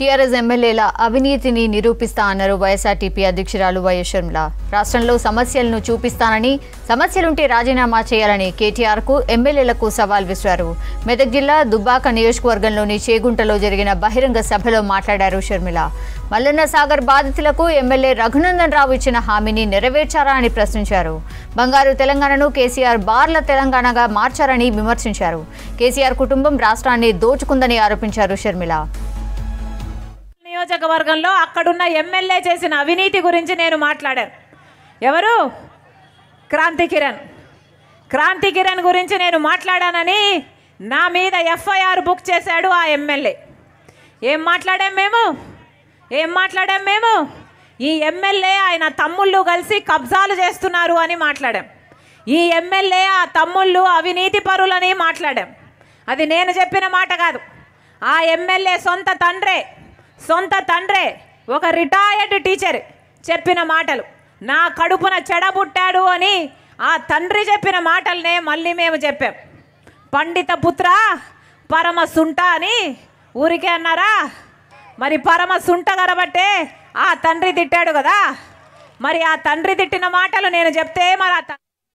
TRS ఎమ్మెల్యేల అవినీతిని నిరూపిస్తా అన్నారు వైఎస్ఆర్టీపీ అధ్యక్షురాలు వైఎస్ షర్మిల రాష్ట్రంలో సమస్యలను చూపిస్తానని సమస్యలుంటే రాజీనామా చేయాలని కేటీఆర్కు ఎమ్మెల్యేలకు సవాల్ విసిరారు మెదక్ జిల్లా దుబ్బాక నియోజకవర్గంలోని చేగుంటలో జరిగిన బహిరంగ సభలో మాట్లాడారు షర్మిల మల్లన్న సాగర్ బాధితులకు ఎమ్మెల్యే రఘునందన్ రావు ఇచ్చిన హామీని నెరవేర్చారా అని ప్రశ్నించారు బంగారు తెలంగాణను కేసీఆర్ బార్ల తెలంగాణగా మార్చారని విమర్శించారు కేసీఆర్ కుటుంబం రాష్ట్రాన్ని దోచుకుందని ఆరోపించారు షర్మిల నియోజకవర్గంలో అక్కడున్న ఎమ్మెల్యే చేసిన అవినీతి గురించి నేను మాట్లాడాను ఎవరు క్రాంతి కిరణ్ క్రాంతి కిరణ్ గురించి నేను మాట్లాడానని నా మీద ఎఫ్ఐఆర్ బుక్ చేశాడు ఆ ఎమ్మెల్యే ఏం మాట్లాడాం మేము ఏం మాట్లాడాం మేము ఈ ఎమ్మెల్యే ఆయన తమ్ముళ్ళు కలిసి కబ్జాలు చేస్తున్నారు అని మాట్లాడాం ఈ ఎమ్మెల్యే ఆ తమ్ముళ్ళు అవినీతి పరులని మాట్లాడాం అది నేను చెప్పిన మాట కాదు ఆ ఎమ్మెల్యే సొంత తండ్రే సొంత తండ్రే ఒక రిటైర్డ్ టీచర్ చెప్పిన మాటలు నా కడుపున చెడబుట్టాడు అని ఆ తండ్రి చెప్పిన మాటలనే మళ్ళీ మేము చెప్పాం పండిత పుత్ర పరమ సుంట అని ఊరికే అన్నారా మరి పరమ సుంట కరబట్టే ఆ తండ్రి తిట్టాడు కదా మరి ఆ తండ్రి తిట్టిన మాటలు నేను చెప్తే మరి ఆ